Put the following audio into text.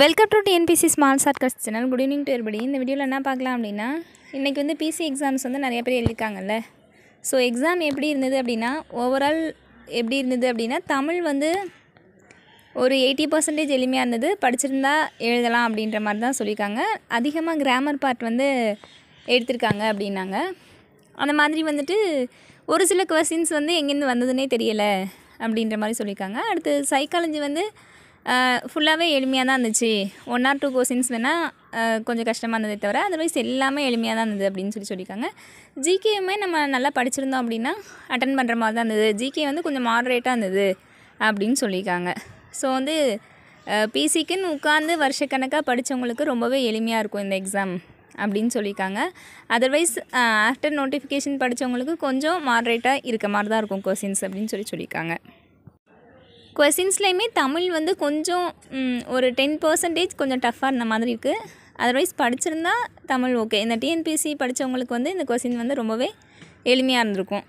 welcome to TNPSC small shortcuts channel good evening to everybody இந்த வீடியோவில் என்ன பார்க்கலாம் அப்படின்னா இன்றைக்கி வந்து பிசி எக்ஸாம்ஸ் வந்து நிறைய பேர் எழுதிக்காங்கல்ல ஸோ எக்ஸாம் எப்படி இருந்தது அப்படின்னா ஓவரால் எப்படி இருந்தது அப்படின்னா தமிழ் வந்து ஒரு எயிட்டி பர்சன்டேஜ் எளிமையாக இருந்தது படிச்சிருந்தா எழுதலாம் அப்படின்ற மாதிரி தான் சொல்லியிருக்காங்க அதிகமாக கிராமர் பார்ட் வந்து எடுத்திருக்காங்க அப்படின்னாங்க அந்த மாதிரி வந்துட்டு ஒரு சில கொஸ்டின்ஸ் வந்து எங்கேருந்து வந்ததுன்னே தெரியலை அப்படின்ற மாதிரி சொல்லியிருக்காங்க அடுத்து சைக்காலஜி வந்து ஃபுல்லாகவே எளிமையாக தான் இருந்துச்சு ஒன் ஆர் டூ கொஸ்டின்ஸ் வேணால் கொஞ்சம் கஷ்டமாக இருந்ததே தவிர அதர்வைஸ் எல்லாமே எளிமையாக தான் இருந்தது அப்படின்னு சொல்லி சொல்லியிருக்காங்க ஜிகேயுமே நம்ம நல்லா படிச்சிருந்தோம் அப்படின்னா அட்டன் பண்ணுற மாதிரி தான் இருந்தது ஜிகே வந்து கொஞ்சம் மாடரேட்டாக இருந்தது அப்படின்னு சொல்லியிருக்காங்க ஸோ வந்து பிசிக்குன்னு உட்காந்து வருஷக்கணக்காக படித்தவங்களுக்கு ரொம்பவே எளிமையாக இருக்கும் இந்த எக்ஸாம் அப்படின்னு சொல்லியிருக்காங்க அதர்வைஸ் ஆஃப்டர் நோட்டிஃபிகேஷன் படித்தவங்களுக்கு கொஞ்சம் மாட்ரேட்டாக இருக்க மாதிரி தான் இருக்கும் கொஸ்டின்ஸ் அப்படின்னு சொல்லி சொல்லியிருக்காங்க கொஷின்ஸ்லேயுமே தமிழ் வந்து கொஞ்சம் ஒரு டென் பர்சன்டேஜ் கொஞ்சம் டஃப்பாக இருந்த மாதிரி இருக்குது அதர்வைஸ் படிச்சிருந்தால் தமிழ் ஓகே இந்த டிஎன்பிஎஸ்சி படித்தவங்களுக்கு வந்து இந்த கொஷின் வந்து ரொம்பவே எளிமையாக இருந்திருக்கும்